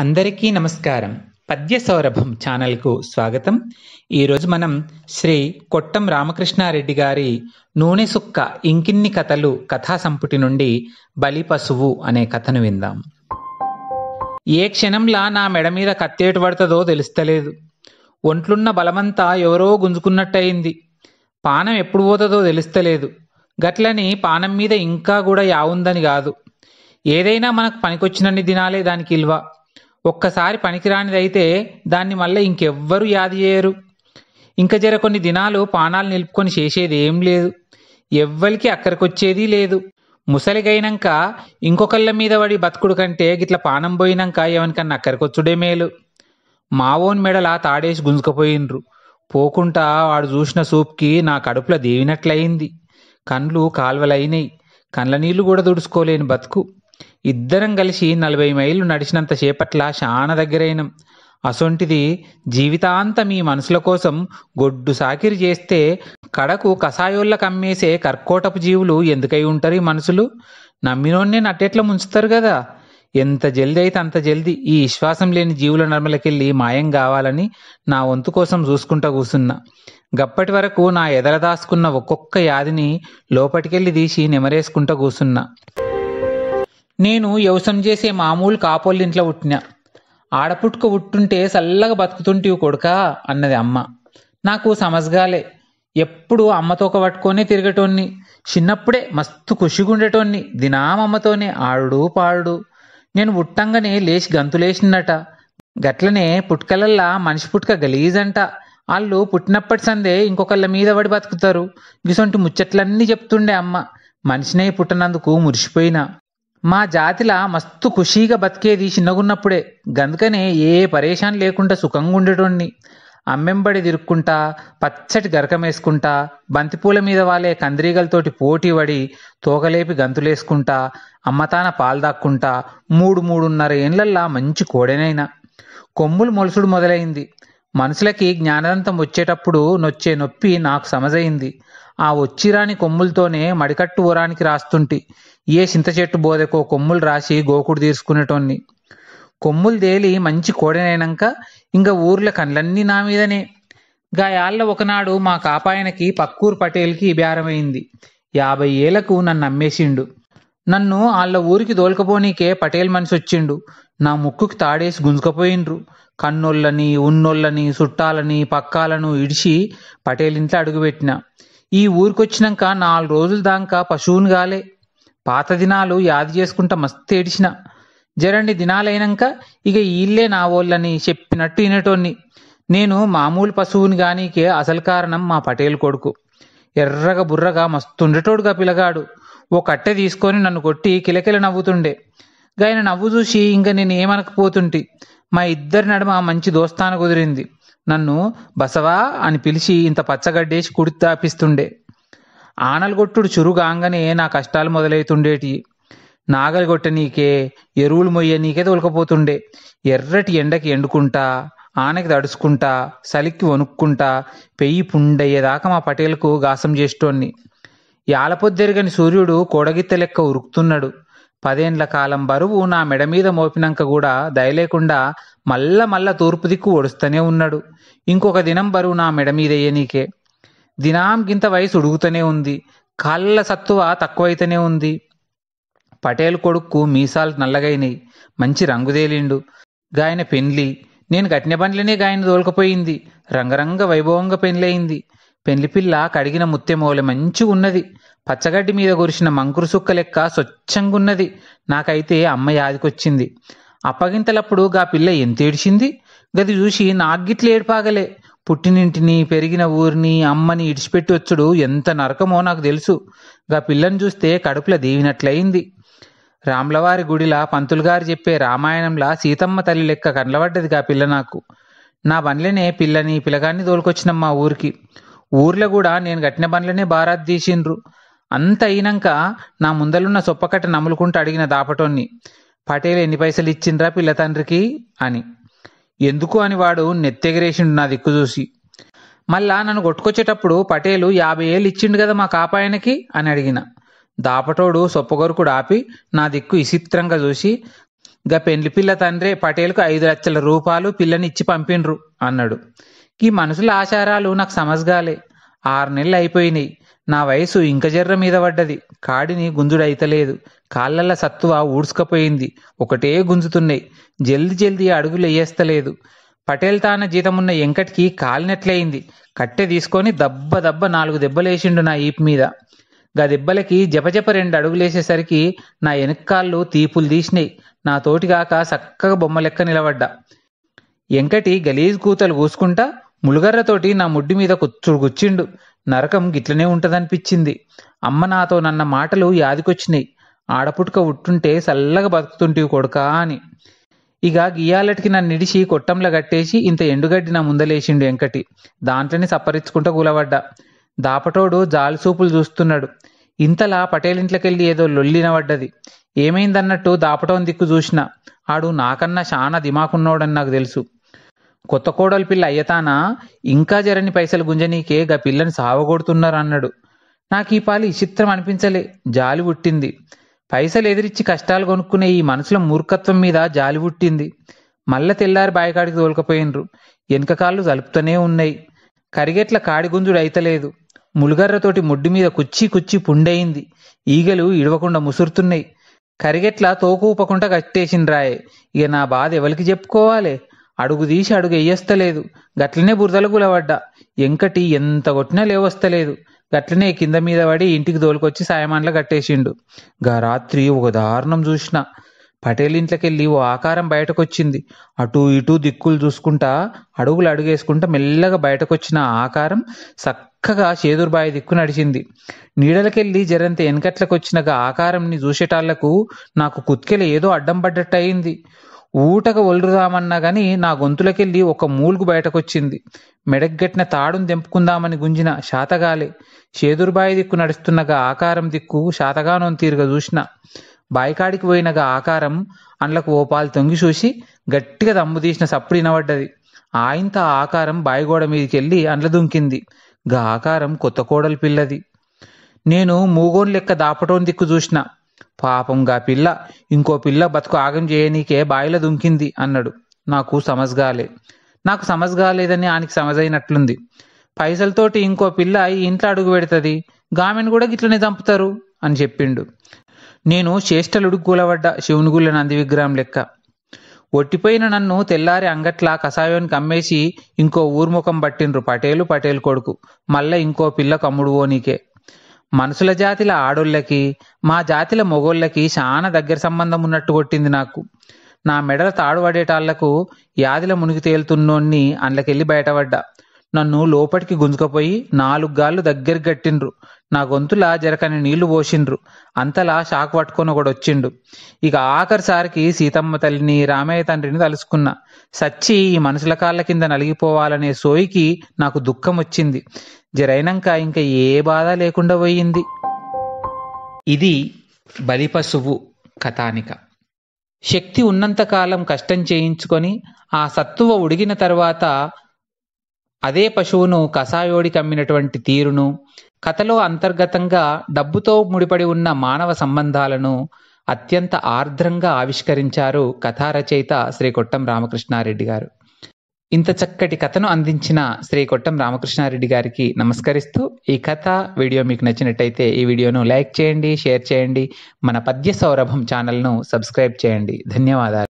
అందరికీ నమస్కారం పద్య సౌరభం ఛానల్కు స్వాగతం ఈరోజు మనం శ్రీ కొట్టం రామకృష్ణారెడ్డి గారి నూనె సుక్క ఇంకిన్ని కథలు కథా సంపుటి నుండి బలి పశువు అనే కథను విందాం ఏ క్షణంలా నా మెడ మీద కత్తేటు పడుతుందో తెలుస్తలేదు ఒంట్లున్న బలమంతా ఎవరో గుంజుకున్నట్టయింది పానం ఎప్పుడు పోతుందో తెలుస్తలేదు గట్లని పానం మీద ఇంకా కూడా యావుందని కాదు ఏదైనా మనకు పనికొచ్చినన్ని దినాలే దానికి ఇల్వా ఒక్కసారి పనికిరానిదైతే దాన్ని మళ్ళీ ఇంకెవ్వరూ యాది చేయరు ఇంక జర కొన్ని దినాలు పానాలు నిలుపుకొని చేసేది ఏం లేదు ఎవ్వరికి అక్కడికొచ్చేది లేదు ముసలిగైనాక ఇంకొకళ్ళ మీద పడి బతుకుడు కంటే గిట్ల పానం పోయినాక ఎవరికన్నా అక్కడికొచ్చుడే మేలు మావోని మెడల తాడేసి గుంజుకపోయినరు పోకుండా వాడు చూసిన సూప్కి నా కడుపులో దేవినట్లయింది కండ్లు కాల్వలైనయి కండ్ల నీళ్లు కూడా దుడుచుకోలేని బతుకు ఇద్దరం కలిసి నలభై మైళ్ళు నడిచినంత చేపట్ల శాన దగ్గరైనం అసొంటిది జీవితాంతం మీ మనసుల కోసం గొడ్డు సాకిరి చేస్తే కడకు కషాయోళ్ళ కమ్మేసే కర్కోటపు జీవులు ఎందుకై ఉంటారు ఈ మనసులు నమ్మినోన్నే నట్టెట్లా ముంచుతారు కదా ఎంత జల్ది అయితే అంత జల్ది ఈ విశ్వాసం లేని జీవుల నర్మలకెళ్ళి మాయం కావాలని నా వంతు కోసం చూసుకుంటా కూసున్నా గప్పటి వరకు నా ఎదర దాసుకున్న ఒక్కొక్క యాదిని లోపటికెళ్ళి తీసి నెమరేసుకుంటా కూసున్నా నేను వ్యవసాయం చేసే మామూలు కాపోళ్ళింట్లో పుట్టినా ఆడపుట్టుక ఉట్టుంటే చల్లగా బతుకుతుంటివి కొడుకా అన్నది అమ్మ నాకు సమజ్గాలే ఎప్పుడు అమ్మతో ఒక పట్టుకొనే తిరగటోన్ని చిన్నప్పుడే మస్తు ఖుషిగా ఉండేటోన్ని దినామమ్మతోనే ఆడుడు పాడుడు నేను ఉట్టంగానే లేచి గంతులేసిందట గట్లనే పుట్టుకలల్లా మనిషి పుట్టుక గలీజంట వాళ్ళు పుట్టినప్పటి సందే ఇంకొకళ్ళ మీద పడి బతుకుతారు గిసొంటి ముచ్చట్లన్నీ చెప్తుండే అమ్మ మనిషినే పుట్టినందుకు మురిసిపోయినా మా జాతిలా మస్తు ఖుషీగా బతికేది చిన్నగున్నప్పుడే గందుకనే ఏ పరేషాన్ లేకుండా సుఖంగా ఉండేటోణ్ణి అమ్మెంబడి దిరుక్కుంటా పచ్చటి గరకమేసుకుంటా బంతిపూల మీద వాలే కందిరీగలతోటి పోటీ పడి తోకలేపి గంతులేసుకుంటా అమ్మతాన పాలు దాక్కుంటా మూడు మూడున్నర ఏండ్లల్లా మంచి కోడెనైనా కొమ్ములు మొలుసుడు మొదలైంది మనుషులకి జ్ఞానదంతం వచ్చేటప్పుడు నొచ్చే నొప్పి నాకు సమజయింది ఆ వచ్చిరాని కొమ్ములతోనే మడికట్టు ఊరానికి రాస్తుంటి ఏ చింత చెట్టు బోధకో కొమ్ములు రాసి గోకుడు తీసుకునేటోన్ని కొమ్ములు తేలి మంచి కోడనైనాక ఇంకా ఊర్ల కండ్లన్నీ నా మీదనే గాయాళ్ళ ఒకనాడు మా కాపాయనకి పక్కూరు పటేల్కి బేరమైంది యాభై ఏళ్లకు నన్ను అమ్మేసిండు నన్ను వాళ్ళ ఊరికి దోల్కపోనీకే పటేల్ మనిషి వచ్చిండు నా ముక్కుకి తాడేసి గుంజుకపోయిండ్రు కన్నోళ్ళని ఉన్నోళ్ళని చుట్టాలని పక్కాలను ఇడిచి పటేల్ ఇంట్లో అడుగుపెట్టిన ఈ ఊరికొచ్చినాక నాలుగు రోజుల దాకా పశువుని గాలే పాత దినాలు యాది చేసుకుంటా మస్తు ఏడిచిన జరండి దినాలైనాక ఇక ఈళ్ళే నా ఓళ్ళని చెప్పినట్టు వినటోన్ని నేను మామూలు పశువుని గానీకే అసలు కారణం మా పటేల్ కొడుకు ఎర్రగా బుర్రగా మస్తుండేటోడుగా పిలగాడు ఓ కట్టె తీసుకొని నన్ను కొట్టి కిలకిల నవ్వుతుండే గాయన నవ్వు చూసి ఇంక నేను ఏమనకపోతుంటి మా ఇద్దరి నడుమ మంచి దోస్తాన కుదిరింది నన్ను బసవా అని పిలిచి ఇంత పచ్చగడ్డేసి కుడితాపిస్తుండే ఆనలగొట్టుడు చురుగాంగనే నా కష్టాలు మొదలైతుండేటి నాగలిగొట్ట నీకే ఎరువులు మొయ్య నీకే తొలకపోతుండే ఎర్రటి ఎండకి ఎండుకుంటా ఆనకి తడుచుకుంటా సలిక్కి వణుక్కుంటా పెయ్యి పుండయ్యేదాకా మా పటేలకు గాసం చేస్తోంది యాలపొద్దెరగని సూర్యుడు కోడగిత్త లెక్క ఉరుకుతున్నాడు పదేండ్ల కాలం బరువు నా మెడ మీద మోపినాక కూడా దయలేకుండా మల్ల మల్ల తూర్పు దిక్కు ఒడుస్తూనే ఉన్నాడు ఇంకొక దినం బరువు నా మెడ మీదయ్యే నీకే దినాంకింత వయసు ఉడుగుతూనే ఉంది కాళ్ళ సత్తువ తక్కువైతేనే ఉంది పటేల్ కొడుక్కు మీసాలు నల్లగైనయి మంచి రంగుదేలిండు గాయన పెండ్లి నేను కట్టిన బండ్లనే గాయన దోలకపోయింది రంగరంగ వైభవంగా పెండ్లయింది పెండ్లి పిల్ల కడిగిన ముత్తెమోలె మంచి ఉన్నది పచ్చగడ్డి మీద కురిసిన మంకురు సుక్క లెక్క స్వచ్ఛంగున్నది నాకైతే అమ్మ యాదికొచ్చింది అప్పగింతలప్పుడు గా పిల్ల ఎంత ఏడిచింది గది చూసి నాగిట్ల ఏడిపాగలే పుట్టినింటిని పెరిగిన ఊరిని అమ్మని ఇడిచిపెట్టి వచ్చుడు ఎంత నరకమో నాకు తెలుసు గా పిల్లని చూస్తే కడుపుల దీవినట్లయింది రాములవారి గుడిలా పంతులుగారు చెప్పే రామాయణంలా సీతమ్మ తల్లి లెక్క కండ్లబడ్డది గా పిల్ల నాకు నా బండ్లనే పిల్లని పిల్లగాన్ని తోలుకొచ్చినం మా ఊరికి ఊర్లో కూడా నేను కట్టిన బండ్లనే బారాత్ తీసిండ్రు అంత అయినాక నా ముందలున్న సొప్పకట్ట నములుకుంటూ అడిగిన దాపటోన్ని పటేలు ఎన్ని పైసలు ఇచ్చిండ్రా పిల్ల తండ్రికి అని ఎందుకు అని వాడు నెత్తెగిరేసిండు నా దిక్కు చూసి మళ్ళా నన్ను కొట్టుకొచ్చేటప్పుడు పటేలు యాభై ఏళ్ళు ఇచ్చిండు కదా మా కాపాయనకి అని అడిగిన దాపటోడు సొప్పగొరుకుడు ఆపి నా దిక్కు విచిత్రంగా చూసి గా పెండ్లి పిల్ల తండ్రే పటేల్కు ఐదు లక్షల రూపాయలు పిల్లని ఇచ్చి పంపిండ్రు అన్నాడు ఈ మనుషుల ఆచారాలు నాకు సమజ్గాలే ఆరు నెలలు అయిపోయినాయి నా వయసు ఇంక జర్ర మీద పడ్డది కాడిని గుంజుడైతలేదు కాళ్ళల్ల సత్తువ ఊడ్చుకపోయింది ఒకటే గుంజుతున్నాయి జల్ది జల్ది అడుగులు వేయేస్తలేదు పటేల్ తాన జీతమున్న ఎంకటికి కాలినట్లయింది కట్టె తీసుకొని దబ్బ దబ్బ నాలుగు దెబ్బలేసిండు నా ఈపు మీద గా దెబ్బలకి జపజప రెండు అడుగులేసేసరికి నా వెనక్కాళ్ళు తీపులు తీసినాయి నా తోటిగాక చక్కగా బొమ్మలెక్క నిలబడ్డా ఎంకటి గలీజ్ కూతలు కూసుకుంటా ములుగర్రతోటి నా ముడ్డి మీద కుచ్చుడు గుచ్చిండు నరకం గిట్లనే ఉంటదనిపించింది అమ్మ నాతో నన్న మాటలు యాదికొచ్చినాయి ఆడపుట్టుక ఉట్టుంటే చల్లగా బతుకుతుంటివి కొడుకా అని ఇక గియాలటికి నన్ను నిడిచి కొట్టంలో కట్టేసి ఇంత ఎండుగడ్డి నా ముందలేసిండు వెంకటి దాంట్లోనే సప్పరించుకుంటూ కూలబడ్డా దాపటోడు జాలిసూపులు చూస్తున్నాడు ఇంతలా పటేలింట్లకెళ్ళి ఏదో లొల్లిన పడ్డది ఏమైందన్నట్టు దాపటోని దిక్కు చూసిన ఆడు నాకన్నా చాలా దిమాకున్నాడని నాకు తెలుసు కొత్త కోడలు పిల్ల అయ్యతానా ఇంకా జరని పైసలు గుంజనీకే గా పిల్లని సావగొడుతున్నారు అన్నాడు నాకు ఈ పాలు విచిత్రం అనిపించలే జాలి పుట్టింది పైసలు ఎదిరిచ్చి కష్టాలు కొనుక్కునే ఈ మనసుల మూర్ఖత్వం మీద జాలి పుట్టింది మల్ల తెల్లారి బాయకాడికి తోలుకపోయినరు వెనుక కాళ్ళు జలుపుతూనే ఉన్నాయి కరిగెట్ల కాడిగుంజుడు అయితలేదు ములుగర్రతోటి ముడ్డు మీద కుచ్చి కుచ్చి పుండయింది ఈగలు ఇడవకుండా ముసురుతున్నాయి కరిగెట్ల తోకూపకుండా కట్టేసిండ్రాయే ఇక నా బాధ ఎవరికి చెప్పుకోవాలి అడుగు తీసి అడుగు వేయస్తలేదు గట్లనే బురదలు గులబడ్డా ఎంకటి ఎంత కొట్టినా లేవస్తలేదు గట్లనే కింద మీద పడి ఇంటికి తోలుకొచ్చి సాయమాన్లు కట్టేసిండు గా రాత్రి ఒక దారుణం చూసిన పటేల్ ఇంట్లోకెళ్ళి ఓ ఆకారం బయటకొచ్చింది అటు ఇటు దిక్కులు చూసుకుంటా అడుగులు అడుగేసుకుంటా మెల్లగా బయటకొచ్చిన ఆకారం చక్కగా చేదుర్బాయి దిక్కు నడిచింది నీడలకెళ్ళి జరంత వెనకట్లకొచ్చినగా ఆకారంని చూసేటాళ్లకు నాకు కుత్కెలు ఏదో అడ్డం పడ్డట్టు అయింది ఊటక ఒలురుదామన్నా గాని నా గొంతులకెళ్ళి ఒక మూలుగు బయటకొచ్చింది మెడగ్గట్టిన తాడును దెంపుకుందామని గుంజిన శాతగాలే చేదురుబాయి దిక్కు నడుస్తున్నగా ఆకారం దిక్కు శాతగానం తీరుగా చూసిన బాయికాడికి పోయినగా ఆకారం అండ్లకు ఓపాలు తొంగి చూసి గట్టిగా దమ్ము తీసిన సప్పుడు వినబడ్డది ఆయంత ఆకారం బాయిగోడ మీదకి వెళ్ళి అండ్ల దుంకింది గా ఆకారం కొత్త కోడలు పిల్లది నేను మూగోన్ లెక్క దాపటోన్ దిక్కు చూసిన పాపంగా పిల్ల ఇంకో పిల్ల బతుకు ఆగం చేయనీకే బాయిలో దుంకింది అన్నాడు నాకు సమజ్గాలే నాకు సమజ్గాలేదని ఆయనకి సమజైనట్లుంది పైసలతోటి ఇంకో పిల్ల ఈ ఇంట్లో అడుగు పెడుతుంది గామెను కూడా గిట్లనే చంపుతారు అని చెప్పిండు నేను చేష్టలుడు శివుని గుళ్ళ నంది విగ్రహం లెక్క ఒట్టిపోయిన నన్ను తెల్లారి అంగట్లా కసాయోనికి అమ్మేసి ఇంకో ఊర్ముఖం పట్టిండ్రు పటేలు పటేలు కొడుకు మళ్ళా ఇంకో పిల్ల కమ్ముడు ఓనీకే మనుషుల జాతిల ఆడోళ్ళకి మా జాతిల మొగోళ్ళకి చాలా దగ్గర సంబంధం ఉన్నట్టు కొట్టింది నాకు నా మెడల తాడు పడేటాళ్లకు యాదిల మునిగి తేలుతున్నోన్ని అందులోకెళ్ళి బయటపడ్డా నన్ను లోపలికి గుంజుకపోయి నాలుగు గాళ్ళు దగ్గర గట్టిండ్రు నా గొంతులా జరకని నీళ్లు పోసిండ్రు అంతలా షాక్ పట్టుకొని ఒకడు వచ్చిండు ఇక ఆఖరిసారికి సీతమ్మ తల్లిని రామయ్య తండ్రిని తలుసుకున్నా సచ్చి ఈ మనుషుల కాళ్ళ కింద నలిగిపోవాలనే సోయికి నాకు దుఃఖం వచ్చింది జరైనాక ఇంకా ఏ బాధ లేకుండా పోయింది ఇది బలిపశువు కథానిక శక్తి ఉన్నంతకాలం కష్టం చేయించుకొని ఆ సత్తువ ఉడిగిన తర్వాత అదే పశువును కసాయోడి కమ్మినటువంటి తీరును కథలో అంతర్గతంగా డబ్బుతో ముడిపడి ఉన్న మానవ సంబంధాలను అత్యంత ఆర్ద్రంగా ఆవిష్కరించారు కథారచయిత శ్రీ కొట్టం రామకృష్ణారెడ్డి గారు ఇంత చక్కటి కథను అందించిన శ్రీ కొట్టం రామకృష్ణారెడ్డి గారికి నమస్కరిస్తూ ఈ కథ వీడియో మీకు నచ్చినట్టయితే ఈ వీడియోను లైక్ చేయండి షేర్ చేయండి మన పద్య సౌరభం ఛానల్ను సబ్స్క్రైబ్ చేయండి ధన్యవాదాలు